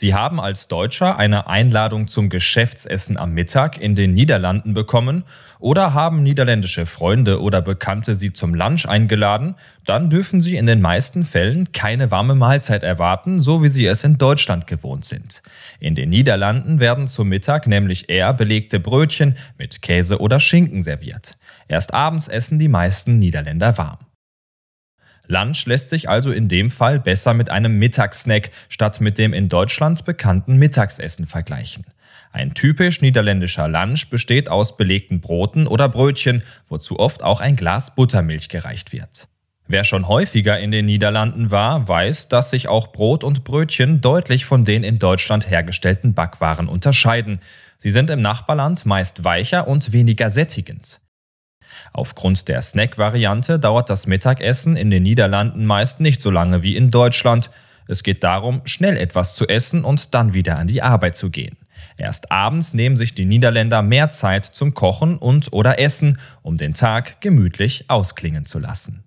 Sie haben als Deutscher eine Einladung zum Geschäftsessen am Mittag in den Niederlanden bekommen oder haben niederländische Freunde oder Bekannte Sie zum Lunch eingeladen, dann dürfen Sie in den meisten Fällen keine warme Mahlzeit erwarten, so wie Sie es in Deutschland gewohnt sind. In den Niederlanden werden zum Mittag nämlich eher belegte Brötchen mit Käse oder Schinken serviert. Erst abends essen die meisten Niederländer warm. Lunch lässt sich also in dem Fall besser mit einem Mittagssnack statt mit dem in Deutschland bekannten Mittagsessen vergleichen. Ein typisch niederländischer Lunch besteht aus belegten Broten oder Brötchen, wozu oft auch ein Glas Buttermilch gereicht wird. Wer schon häufiger in den Niederlanden war, weiß, dass sich auch Brot und Brötchen deutlich von den in Deutschland hergestellten Backwaren unterscheiden. Sie sind im Nachbarland meist weicher und weniger sättigend. Aufgrund der Snack-Variante dauert das Mittagessen in den Niederlanden meist nicht so lange wie in Deutschland. Es geht darum, schnell etwas zu essen und dann wieder an die Arbeit zu gehen. Erst abends nehmen sich die Niederländer mehr Zeit zum Kochen und oder Essen, um den Tag gemütlich ausklingen zu lassen.